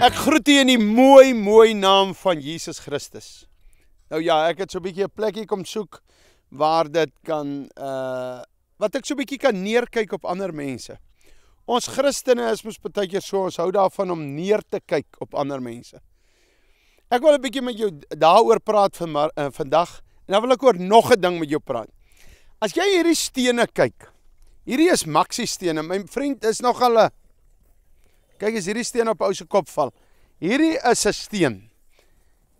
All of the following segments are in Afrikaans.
Ek groet u in die mooi mooi naam van Jesus Christus. Nou ja, ek het so 'n bietjie 'n plekkie kom soek waar dit kan uh wat ek so 'n bietjie kan neerkyk op ander mense. Ons Christene is mos baie keer so, ons hou daarvan om neer te kyk op ander mense. Ek wil 'n bietjie met jou daaroor praat van uh, vandag en dan wil ek oor nog 'n ding met jou praat. As jy hierdie stene kyk. Hierdie is maksie stene. My vriend is nog al 'n Kyk as hierdie steen op ou se kop val. Hierdie is 'n steen.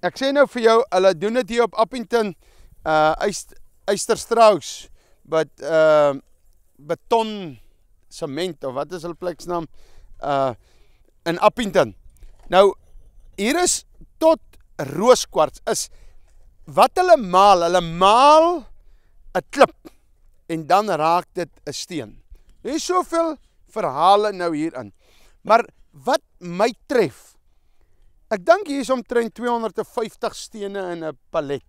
Ek sê nou vir jou, hulle doen dit hier op Appington, uh Eysterstrauss, but uh beton sement of wat is hulle pleksnaam? Uh in Appington. Nou hier is tot rooskwarts is wat hulle maal, hulle maal 'n klip en dan raak dit 'n steen. Hier soveel verhale nou hierin. Maar wat my tref, ek dink hier is omtrent 250 stene in 'n palet.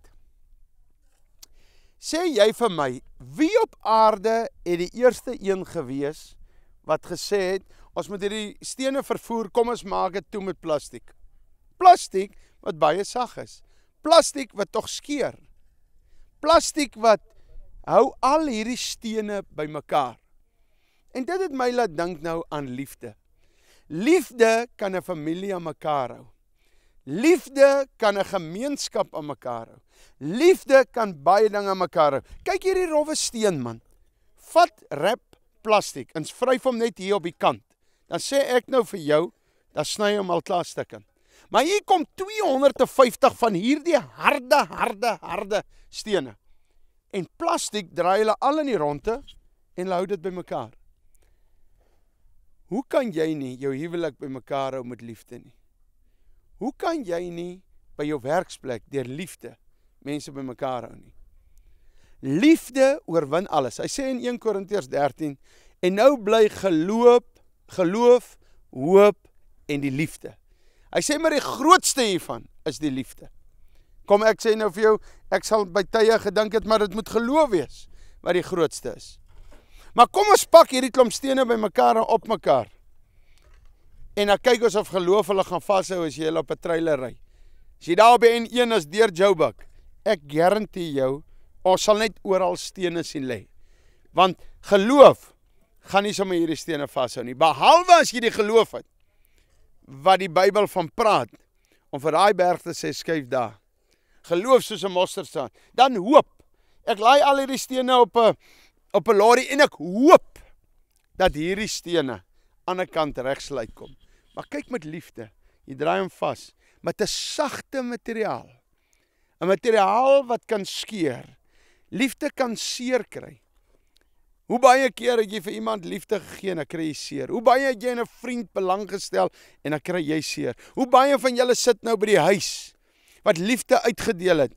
Sê jy vir my, wie op aarde het die eerste een gewees wat gesê het ons moet hierdie stene vervoer, kom ons maak dit toe met plastiek. Plastiek wat baie sag is. Plastiek wat tog skeer. Plastiek wat hou al hierdie stene bymekaar. En dit het my laat dink nou aan liefde. Liefde kan 'n familie aan mekaar hou. Liefde kan 'n gemeenskap aan mekaar hou. Liefde kan baie dinge aan mekaar hou. Kyk hierdie rowwe steen man. Vat rap plastiek en vryf hom net hier op die kant. Dan sê ek nou vir jou, dan sny hom al klaar stukke. Maar hier kom 250 van hierdie harde, harde, harde stene. En plastiek draai hulle al in die ronde en hou dit bymekaar. Hoe kan jy nie jou huwelik bymekaar hou met liefde nie? Hoe kan jy nie by jou werksplek deur liefde mense bymekaar hou nie? Liefde oorwin alles. Hy sê in 1 Korintiërs 13 en nou bly geloof, geloof, hoop en die liefde. Hy sê maar die grootste hiervan is die liefde. Kom ek sê nou vir jou, ek sal by tye gedink het maar dit moet geloof wees wat die grootste is. Maar kom ons pak hierdie klomp stene bymekaar en op mekaar. En dan kyk ons of geloof hulle gaan vashou as jy hulle op 'n trailer ry. As jy daar by N1 is deur Joburg, ek garandeer jou, ons sal net oral stene sien lê. Want geloof gaan nie sommer hierdie stene vashou nie, behalwe as jy die geloof het wat die Bybel van praat om vir daai berg te sê skuif daar. Geloof soos 'n mosterdsaad. Dan hoop. Ek laai al hierdie stene op 'n op 'n lorry en ek hoop dat hierdie stene aan die kant regs lui kom. Maar kyk met liefde, jy draai hom vas met 'n sagte materiaal. 'n Materiaal wat kan skeer. Liefde kan seer kry. Hoe baie keer het jy vir iemand liefde gegee en dan kry jy seer? Hoe baie het jy 'n vriend belang gestel en dan kry jy seer? Hoe baie van julle sit nou by die huis wat liefde uitgedeel het,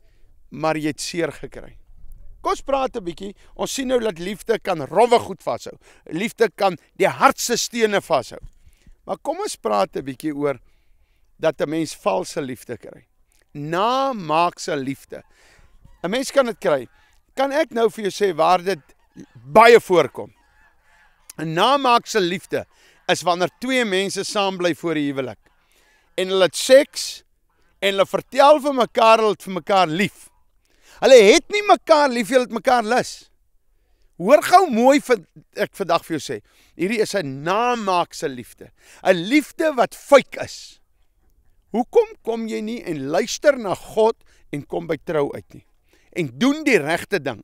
maar jy het seer gekry? Kom ons praat 'n bietjie. Ons sien nou dat liefde kan rowwe goed vashou. Liefde kan die hardste stene vashou. Maar kom ons praat 'n bietjie oor dat 'n mens valse liefde kry. Na maakse liefde. 'n Mens kan dit kry. Kan ek nou vir jou sê waar dit baie voorkom? 'n Namaakse liefde is wanneer twee mense saam bly voor 'n huwelik. En hulle het seks en hulle vertel vir mekaar hulle het vir mekaar lief. Hulle het nie mekaar lief, hulle het mekaar lus. Hoor gou mooi vir ek vandag vir jou sê. Hierdie is 'n namaakse liefde. 'n Liefde wat feyk is. Hoekom kom jy nie en luister na God en kom by trou uit nie? En doen die regte ding.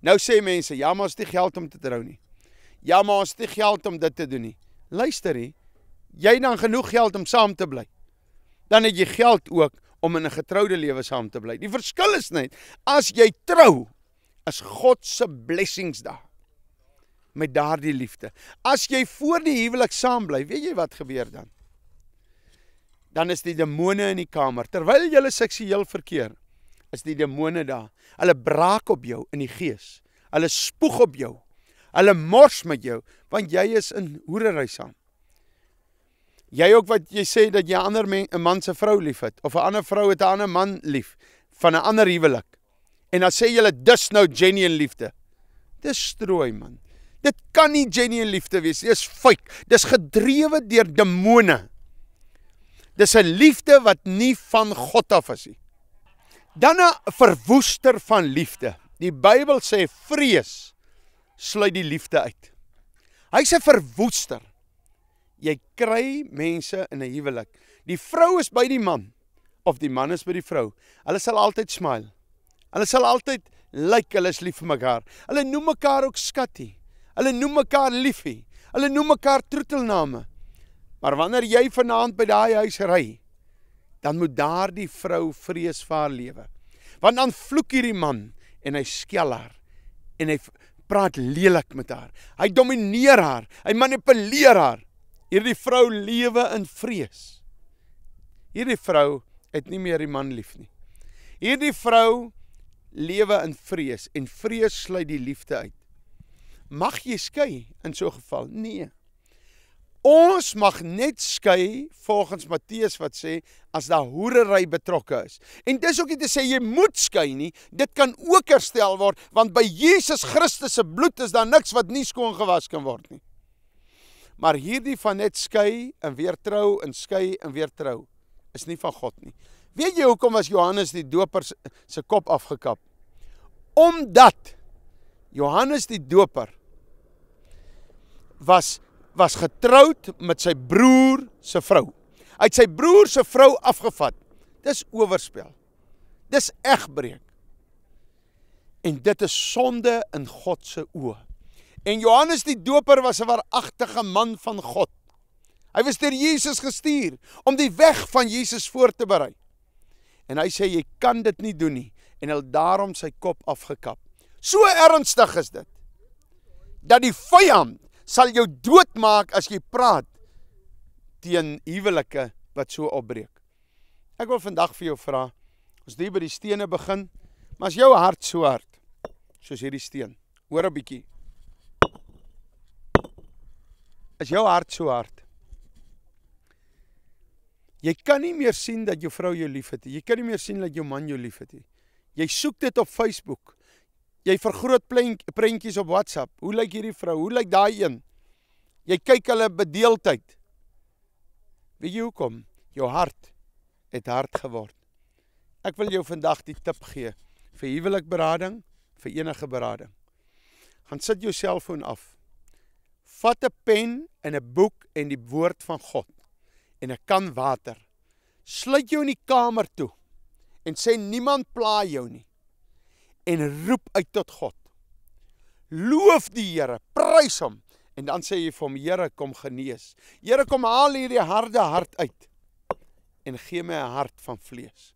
Nou sê mense, ja, maar ons het nie geld om te trou nie. Ja, maar ons het nie geld om dit te doen nie. Luister hier. Jy het dan genoeg geld om saam te bly. Dan het jy geld ook om in 'n getroude lewe saam te bly. Die verskil is net as jy trou is God se blessings daar met daardie liefde. As jy voor die huwelik saam bly, weet jy wat gebeur dan? Dan is die demone in die kamer terwyl jy seksueel verkeer. Is die demone daar. Hulle braak op jou in die gees. Hulle spoeg op jou. Hulle mors met jou want jy is in hoerery saam. Jy ook wat jy sê dat jy ander 'n man se vrou liefhet of 'n ander vrou het 'n ander man lief van 'n ander huwelik. En dan sê jy hulle dis nou genuine liefde. Dis strooi man. Dit kan nie genuine liefde wees nie. Dis fake. Dis gedrewe deur demone. Dis 'n liefde wat nie van God af is nie. Dan 'n verwoester van liefde. Die Bybel sê vrees sluit die liefde uit. Hy's 'n verwoester jy kry mense in 'n huwelik. Die vrou is by die man of die man is by die vrou. Hulle sal altyd smile. Hulle sal altyd lyk like, hulle is lief vir mekaar. Hulle noem mekaar ook skatty. Hulle noem mekaar liefie. Hulle noem mekaar troetelname. Maar wanneer jy vanaand by daai huis ry, dan moet daardie vrou vrees vir haar lewe. Want dan vloek hierdie man en hy skel haar en hy praat lelik met haar. Hy domineer haar. Hy manipuleer haar. Hierdie vrou lewe in vrees. Hierdie vrou het nie meer die man lief nie. Hierdie vrou lewe in vrees en vrees sluit die liefde uit. Mag jy skei in so 'n geval? Nee. Ons mag net skei volgens Matteus wat sê as daar hoerery betrokke is. En dis ook nie te sê jy moet skei nie. Dit kan ook herstel word want by Jesus Christus se bloed is daar niks wat nie skoon gewas kan word nie. Maar hierdie van net skei en weer trou en skei en weer trou is nie van God nie. Weet jy hoekom was Johannes die Doper se kop afgekap? Omdat Johannes die Doper was was getroud met sy broer se vrou. Hy het sy broer se vrou afgevat. Dis oorspel. Dis egbreek. En dit is sonde in God se oë. En Johannes die Doper was 'n waaragtige man van God. Hy was deur Jesus gestuur om die weg van Jesus voor te berei. En hy sê jy kan dit nie doen nie en hy het daarom sy kop afgekap. So ernstig is dit dat die vyand sal jou doodmaak as jy praat teen huwelike wat so opbreek. Ek wil vandag vir jou vra, ons lê by die stene begin, maar as jou hart so hard soos hierdie steen, hoor 'n bietjie. is jou hart so hard. Jy kan nie meer sien dat jou vrou jou liefhet nie. Jy kan nie meer sien dat jou man jou liefhet nie. Jy soek dit op Facebook. Jy vergroot prentjies op WhatsApp. Hoe lyk hierdie vrou? Hoe lyk daai een? Jy kyk hulle bedeeldheid. Wie jy kom, jou hart het hard geword. Ek wil jou vandag die tip gee vir huwelikberading, vir enige berading. Gaan sit jou selfoon af. Vat 'n pen en 'n boek en die woord van God en 'n kan water. Sluit jou in die kamer toe en sê niemand pla jou nie. En roep uit tot God. Loof die Here, prys hom en dan sê jy vir hom Here kom genees. Here kom haal hierdie harde hart uit en gee my 'n hart van vlees.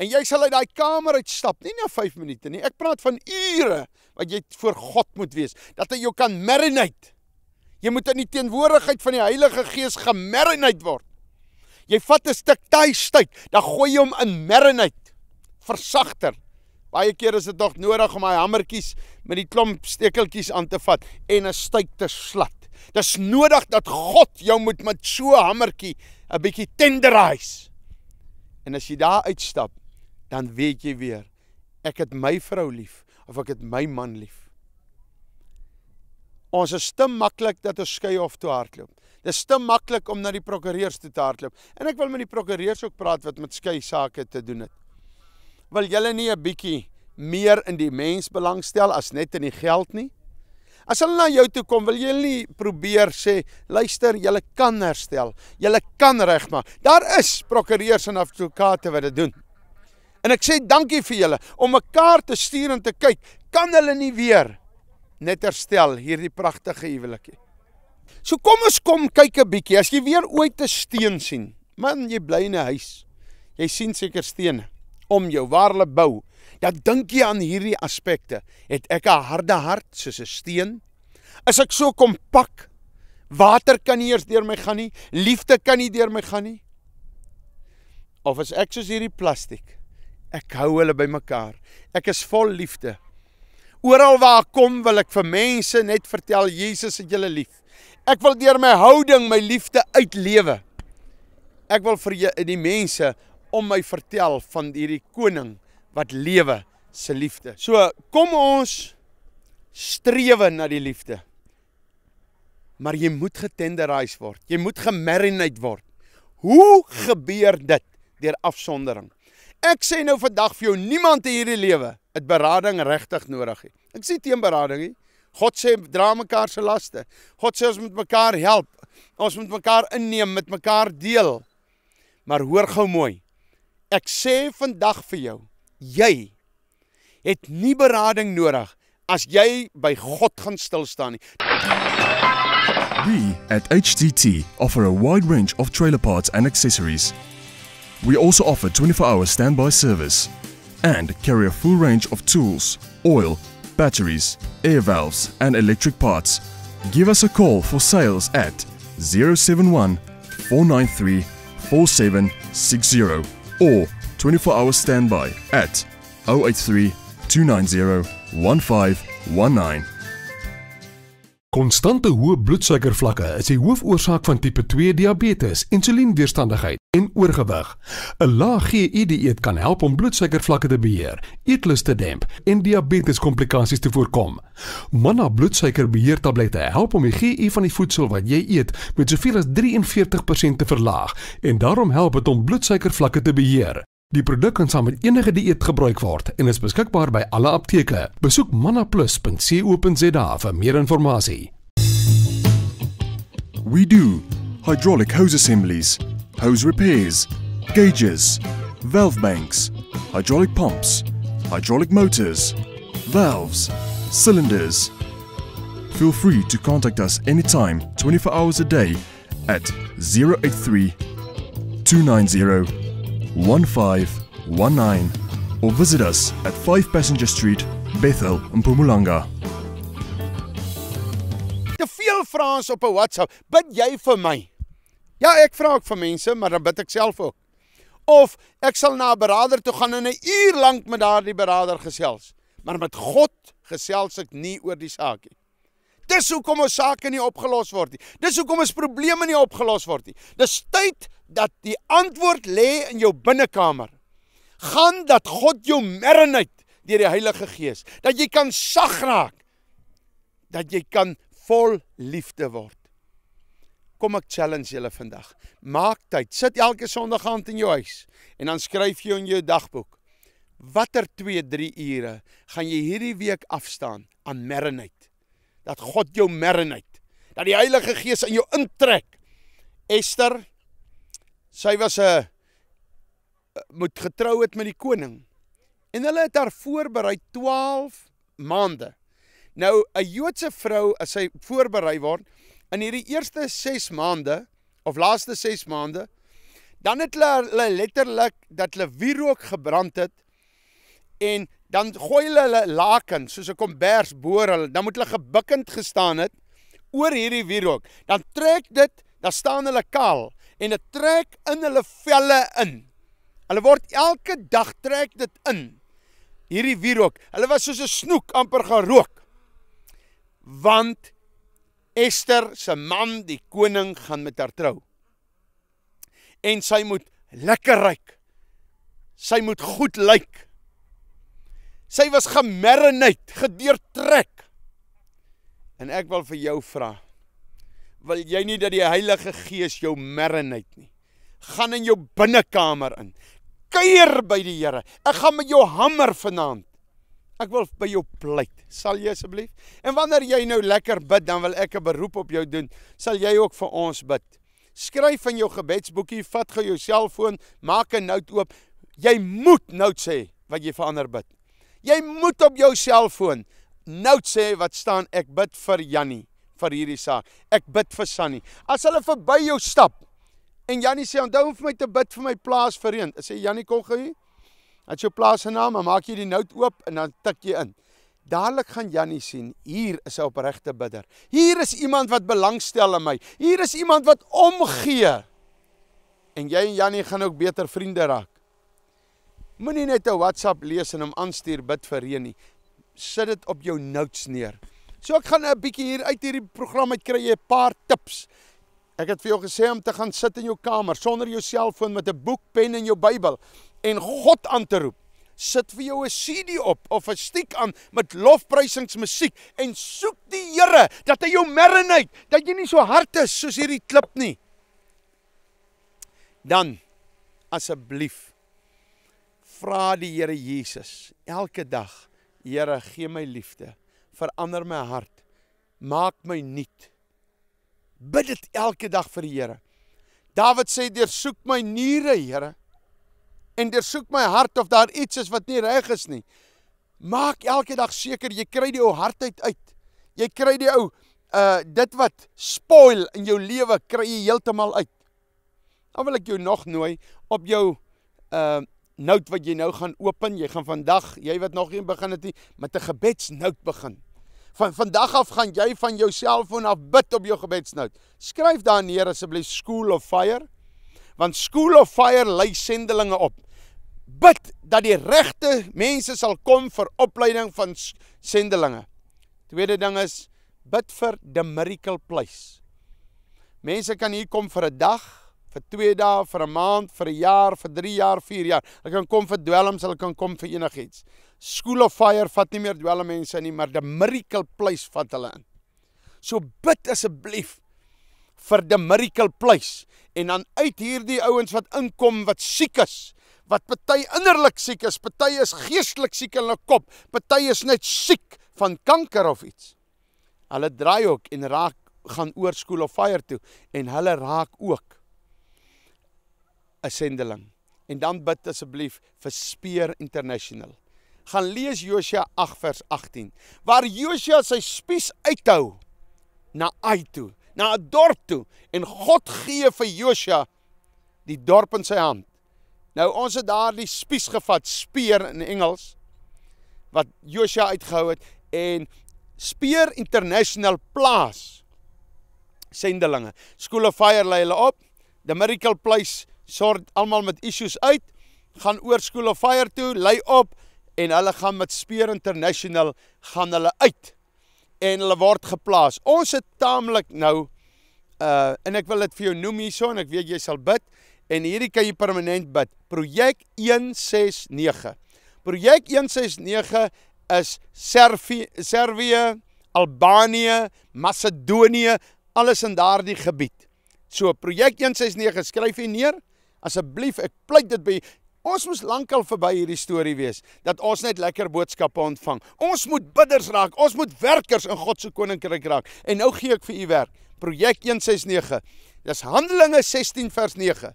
En jy sal uit daai kamer uitstap, nie na 5 minute nie. Ek praat van ure wat jy voor God moet wees dat hy jou kan marinate. Jy moet in die teenwoordigheid van die Heilige Gees gemarineer word. Jy vat 'n stuk tuistyd, dan gooi jy hom in marineer. Versagter. Baie keer is dit nog nodig om my hammertjies met die klomp stekeltjies aan te vat en 'n styk te slat. Dis nodig dat God jou moet met so 'n hammertjie 'n bietjie tenderize. En as jy daar uitstap, dan weet jy weer ek het my vrou lief of ek het my man lief. Ons is te maklik dat ons skei of toe hardloop. Dit is te maklik om na die prokureurs toe te hardloop. En ek wil met die prokureurs ook praat wat met skei sake te doen het. Wil julle nie 'n bietjie meer in die mens belang stel as net in die geld nie? As hulle na jou toe kom, wil jy nie probeer sê, luister, jy kan herstel, jy kan regmaak. Daar is prokureurs en advokate wat dit doen. En ek sê dankie vir julle om mekaar te stuur en te kyk, kan hulle nie weer net herstel hierdie pragtige huwelikie. So kom ons kom kyk 'n bietjie. As jy weer ooit 'n steen sien, man, jy bly in 'n huis. Jy sien seker stene om jou waar hulle bou. Dan dink jy aan hierdie aspekte. Het ek 'n harde hart soos 'n steen? Is ek so kompak? Water kan nie eers deur my gaan nie. Liefde kan nie deur my gaan nie. Of is ek soos hierdie plastiek? Ek hou hulle bymekaar. Ek is vol liefde Oral waar ek kom wil ek vir mense net vertel Jesus het julle lief. Ek wil deur my houding my liefde uitlewe. Ek wil vir die mense om my vertel van hierdie koning wat lewe se liefde. So kom ons strewe na die liefde. Maar jy moet getenderize word. Jy moet gemarinate word. Hoe gebeur dit? Deur afsondering. Ek sê nou vandag vir jou niemand in hierdie lewe het berading regtig nodig het. Ek sê teen berading nie. God sê dra mekaar se laste. God sê ons moet mekaar help. Ons moet mekaar inneem, met mekaar deel. Maar hoor gou mooi. Ek sê vandag vir jou, jy het nie berading nodig as jy by God gaan stil staan nie. We at HTT offer a wide range of trailer parts and accessories. We also offer 24-hour standby service. and carry a full range of tools, oil, batteries, air valves and electric parts. Give us a call for sales at 071 493 4760 or 24-hour standby at 083 290 1519. Konstante hoë bloedsuikervlakke is die hoofoorsaak van tipe 2 diabetes, insulienweerstandigheid en oorgewig. 'n Lae GI-dieet kan help om bloedsuikervlakke te beheer, eetlus te demp en diabeteskomplikasies te voorkom. Manna bloedsuikerbeheertablette help om die GI van die voedsel wat jy eet met soveel as 43% te verlaag en daarom help dit om bloedsuikervlakke te beheer. Die produk kan saam met enige dieet gebruik word en is beskikbaar by alle apteke. Besoek mannaplus.co.za vir meer inligting. We do hydraulic hose assemblies, hose repairs, gauges, valve banks, hydraulic pumps, hydraulic motors, valves, cylinders. Feel free to contact us anytime, 24 hours a day at 083 290 1519 or visit us at 5 Passenger Street, Bethel, Mpumalanga. Te veel vrae op 'n WhatsApp. Bid jy vir my? Ja, ek vra ook vir mense, maar dan bid ek self ook. Of ek sal na 'n beraader toe gaan en 'n uur lank met daardie beraader gesels. Maar met God gesels ek nie oor die saak nie. Dis hoekom ons sake nie opgelos word nie. Dis hoekom ons probleme nie opgelos word nie. Dis tyd dat die antwoord lê in jou binnekamer. Gaan dat God jou merinate deur die Heilige Gees, dat jy kan sag raak, dat jy kan vol liefde word. Kom ek challenge julle vandag. Maak tyd. Sit elke Sondag aand in jou huis en dan skryf jy in jou dagboek watter 2-3 ure gaan jy hierdie week afstaan aan merinate dat God jou marinate, dat die Heilige Gees in jou intrek. Esther sy was 'n eh, eh, moet getrou het met die koning. En hulle het haar voorberei 12 maande. Nou 'n Joodse vrou as sy voorberei word in hierdie eerste 6 maande of laaste 6 maande, dan het hulle letterlik dat hulle wierook gebrand het en dan gooi hulle hulle laken soos 'n kombers boor hulle. Dan moet hulle gebukkend gestaan het oor hierdie wierook. Dan trek dit, dan staan hulle kaal en dit trek in hulle velle in. Hulle word elke dag trek dit in. Hierdie wierook, hulle was soos 'n snoek amper gaan rook. Want Ester se man, die koning, gaan met haar trou. En sy moet lekker ryk. Sy moet goed lyk. Like. Sy was gemarineer, gedeurtrek. En ek wil vir jou vra, wil jy nie dat die Heilige Gees jou marineer nie? Gaan in jou binnekamer in. Kuier by die Here. Ek gaan met jou hamer vanaand. Ek wil by jou pleit. Sal jy asseblief? En wanneer jy nou lekker bid, dan wil ek 'n beroep op jou doen. Sal jy ook vir ons bid? Skryf in jou gebedsboekie, vat gou jou selfoon, maak 'n note oop. Jy moet note sê wat jy vir ander bid. Jy moet op jou selfoon nou sê wat staan ek bid vir Jannie vir hierdie saak. Ek bid vir Sannie. As hulle verby jou stap en Jannie sê onthou vir my te bid vir my plaas verreend. Ek sê Jannie kom gou hier. Het jou plaas se naam, maak jy die note oop en dan tik jy in. Dadelik gaan Jannie sien, hier is 'n opregte bidder. Hier is iemand wat belangstel aan my. Hier is iemand wat omgee. En jy en Jannie gaan ook beter vriende raak. Moenie net 'n WhatsApp lees en hom aanstuur bid vir reën nie. Sit dit op jou notes neer. So ek gaan 'n bietjie hier uit hierdie program uit kry 'n paar tips. Ek het vir jou gesê om te gaan sit in jou kamer sonder jou selfoon met 'n boek, pen en jou Bybel en God aan te roep. Sit vir jou 'n CD op of 'n stiek aan met lofprysingsmusiek en soek die Here dat hy jou merinate, dat jy nie so hard is soos hierdie klip nie. Dan asseblief vra die Here Jesus elke dag, Here, gee my liefde, verander my hart, maak my nuut. Bid dit elke dag vir die Here. Dawid sê deursoek my niere, Here, en deursoek my hart of daar iets is wat nie reg is nie. Maak elke dag seker jy kry die ou hart uit uit. Jy kry die ou uh dit wat spoil in jou lewe kry jy heeltemal uit. Dan wil ek jou nog nooi op jou uh nout wat jy nou gaan open, jy gaan vandag, jy wat nog nie begin het nie, met 'n gebedsnout begin. Van vandag af gaan jy van jou selfoon af bid op jou gebedsnout. Skryf daar neer asseblief School of Fire, want School of Fire lei sendelinge op. Bid dat die regte mense sal kom vir opleiding van sendelinge. Tweede ding is bid vir the miracle place. Mense kan hier kom vir 'n dag vir 2 dae, vir 'n maand, vir 'n jaar, vir 3 jaar, 4 jaar. Hulle kan kom vir dwelms, hulle kan kom vir enigiets. School of Fire vat nie meer dwelmmense nie, maar the Miracle Place vat hulle in. So bid asseblief vir the Miracle Place en dan uit hierdie ouens wat inkom wat siek is wat party innerlik siek is, party is geestelik siek in hulle kop, party is net siek van kanker of iets. Hulle draai ook en raak gaan oor skool of fire toe en hulle raak ook 'n sendeling. En dan bid asseblief vir Speer International. Gaan lees Josua 8 vers 18 waar Josua sy spies uithou na Ai toe, na 'n dorp toe en God gee vir Josua die dorp in sy hand. Nou ons het daardie spies gevat, speer in Engels wat Josua uitgehou het en Speer International plaas sendelinge. School of Fire lei hulle op, the Miracle Place sort almal met issues uit, gaan oor skool of fire toe, lê op en hulle gaan met Speer International gaan hulle uit en hulle word geplaas. Ons het taamlik nou uh en ek wil dit vir jou noem hierso en ek weet jy sal bid en hierdie kan jy permanent bid. Projek 169. Projek 169 is Servië, Servië, Albanië, Macedonië, alles in daardie gebied. So projek 169 skryf jy neer Asseblief, ek pleit dit by Ons moet lankal verby hierdie storie wees dat ons net lekker boodskappe ontvang. Ons moet bidders raak, ons moet werkers in God se koninkryk raak. En nou gee ek vir u werk. Projek 169. Dis Handelinge 16 vers 9.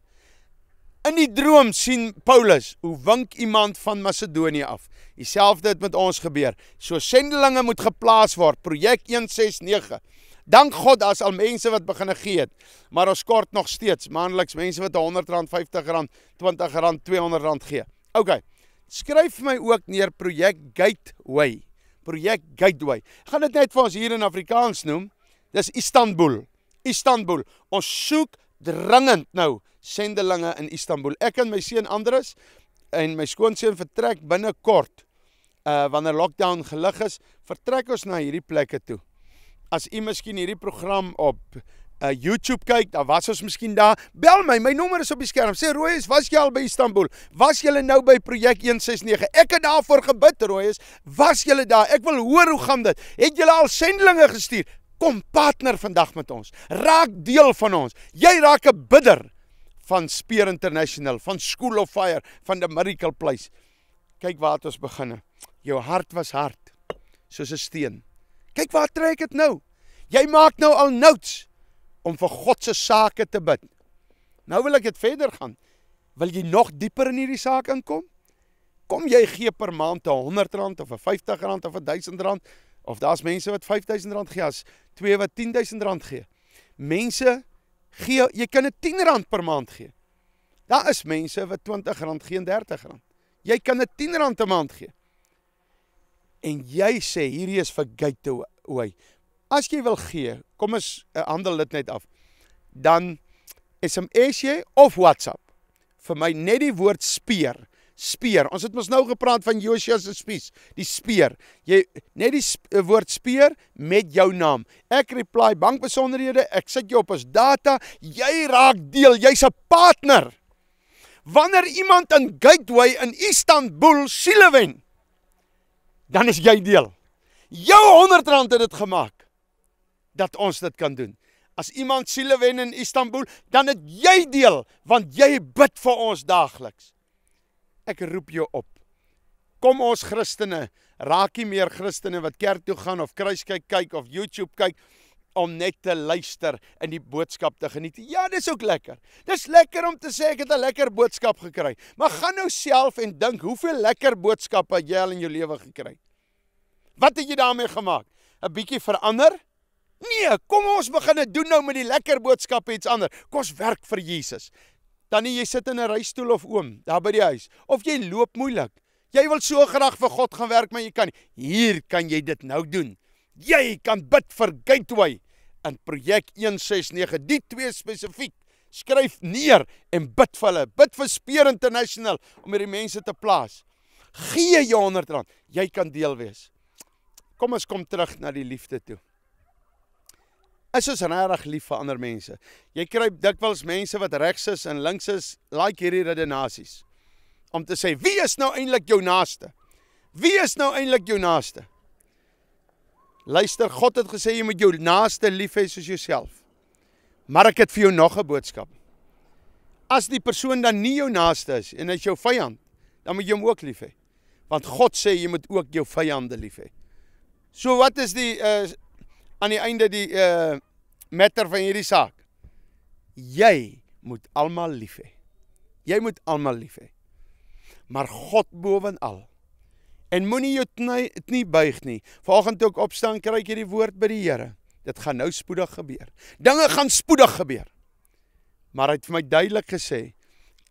In die droom sien Paulus hoe wink iemand van Macedonië af. Dieselfde het met ons gebeur. So sendelinge moet geplaas word. Projek 169. Dank God as al mense wat begin gee het. Maar ons kort nog steeds manliks mense wat R100, R50, R20, R200 gee. OK. Skryf vir my ook neer projek Gateway. Projek Gateway. Gaan dit net vir ons hier in Afrikaans noem. Dis Istanbul. Istanbul. Ons soek dringend nou sendelinge in Istanbul. Ek en my seun Andrus en my skoonseun vertrek binnekort. Uh wanneer lockdown gelig is, vertrek ons na hierdie plekke toe as u miskien hierdie program op uh, YouTube kyk, dan was ons miskien daar. Bel my, my nommer is op die skerm. Sê Rooyes, was jy al by Istanbul? Was jy nou by projek 169? Ek het daarvoor gebid, Rooyes. Was jy daar? Ek wil hoor hoe gaan dit. Het jy al sendlinge gestuur? Kom partner vandag met ons. Raak deel van ons. Jy raak 'n bidder van Speer International, van School of Fire, van the Miracle Place. Kyk waar het ons begin. Jou hart was hard soos 'n steen. Kyk waar trek dit nou. Jy maak nou al notes om vir God se sake te bid. Nou wil ek dit verder gaan. Wil jy nog dieper in hierdie saak inkom? Kom jy gee per maand 'n R100 of 'n R50 of 'n R1000 of daar's mense wat R5000 gee as twee wat R10000 gee. Mense gee jy kan 'n R10 per maand gee. Daar is mense wat R20 gee en R30. Jy kan 'n R10 'n maand gee en jy sê hierdie is vir Gateway. As jy wil gee, kom ons eh, handel dit net af. Dan SMS jy of WhatsApp. Vir my net die woord speer. Speer. Ons het mos nou gepraat van Josias se spies, die speer. Jy net die sp eh, woord speer met jou naam. Ek reply bankbesonderhede, ek sit jou op as data, jy raak deel, jy's 'n partner. Wanneer iemand in Gateway in Istanbul siele wen, dan is jy deel. Jou 100 rand het dit gemaak dat ons dit kan doen. As iemand siele wen in Istanbul, dan het jy deel want jy bid vir ons daagliks. Ek roep jou op. Kom ons Christene, raak nie meer Christene wat kerk toe gaan of kruiskyk kyk of YouTube kyk nie om net te luister en die boodskap te geniet. Ja, dis ook lekker. Dis lekker om te sê ek het 'n lekker boodskap gekry. Maar gaan nou self en dink hoeveel lekker boodskappe jy al in jou lewe gekry het. Wat het jy daarmee gemaak? 'n Bietjie verander? Nee, kom ons begin dit doen nou met die lekker boodskappe iets anders. Kom ons werk vir Jesus. Tannie, jy sit in 'n reistool of oom daar by die huis of jy loop moeilik. Jy wil so graag vir God gaan werk, maar jy kan nie. Hier kan jy dit nou doen. Jy kan bid vir Gateway in projek 169 die twee spesifiek skryf neer en bid vir hulle bid vir Speer International om hierdie mense te plaas gee jy 100 rand jy kan deel wees kom ons kom terug na die liefde toe is ons regtig lief vir ander mense jy kry dikwels mense wat regs is en links is like hierdie redenasies om te sê wie is nou eintlik jou naaste wie is nou eintlik jou naaste Luister, God het gesê jy moet jou naaste lief hê soos jouself. Maar ek het vir jou nog 'n boodskap. As die persoon dan nie jou naaste is en hy's jou vyand, dan moet jy hom ook lief hê. Want God sê jy moet ook jou vyande lief hê. So wat is die uh aan die einde die uh matter van hierdie saak? Jy moet almal lief hê. Jy moet almal lief hê. Maar God bo en al en moenie jou knie buig nie. Vanaand toe ek opstaan, kry ek hierdie woord by die Here. Dit gaan nou spoedig gebeur. Dinge gaan spoedig gebeur. Maar hy het vir my duidelik gesê,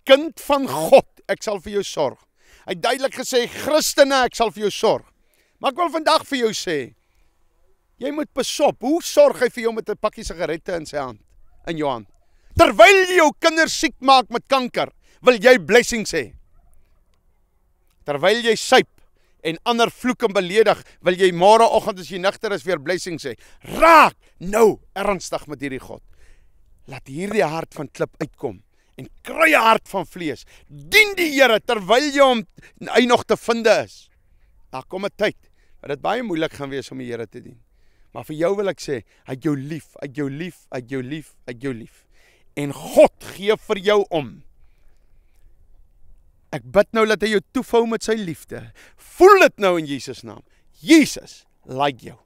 kind van God, ek sal vir jou sorg. Hy het duidelik gesê, Christene, ek sal vir jou sorg. Maar ek wil vandag vir jou sê, jy moet besop. Hoe sorg hy vir jou met 'n pakkie sigarette in sy hand in jou hand? Terwyl jy jou kinders siek maak met kanker, wil jy blessings hê. Terwyl jy suip, en ander vloek en beledig, wil jy môre oggend as jy nigter is weer blessing sê. Raak nou ernstig met hierdie God. Laat hierdie hart van klip uitkom en krye hart van vlees. Dien die Here terwyl jy hom hy nog te vinde is. Daar kom 'n tyd wat dit baie moeilik gaan wees om die Here te dien. Maar vir jou wil ek sê, uit jou lief, uit jou lief, uit jou lief, uit jou lief. En God gee vir jou om Ek bid nou dat hy jou toefou met sy liefde. Voel dit nou in Jesus naam. Jesus, like jou.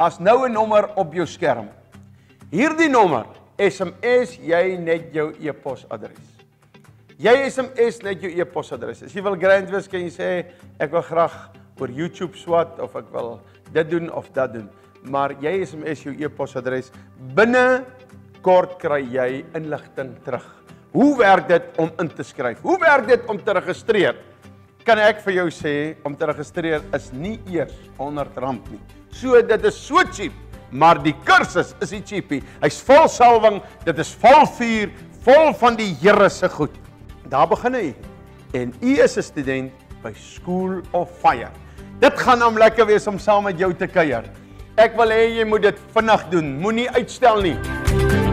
as nou 'n nommer op jou skerm. Hierdie nommer SMS jy net jou e-pos adres. Jy SMS net jou e-pos adres. As jy wil grand wees kan jy sê ek wil graag oor YouTube swat of ek wil dit doen of dat doen. Maar jy SMS jou e-pos adres binne kort kry jy inligting terug. Hoe werk dit om in te skryf? Hoe werk dit om te registreer? Kan ek vir jou sê om te registreer is nie eers R100 nie. So dit is so cheap, maar die kursus is die cheapie. Hy's vol salwing, dit is vol vuur, vol van die Here se goed. Daar begin hy. En u is 'n student by School of Fire. Dit gaan om nou lekker wees om saam met jou te kuier. Ek wil hê jy moet dit vinnig doen. Moenie uitstel nie. Muziek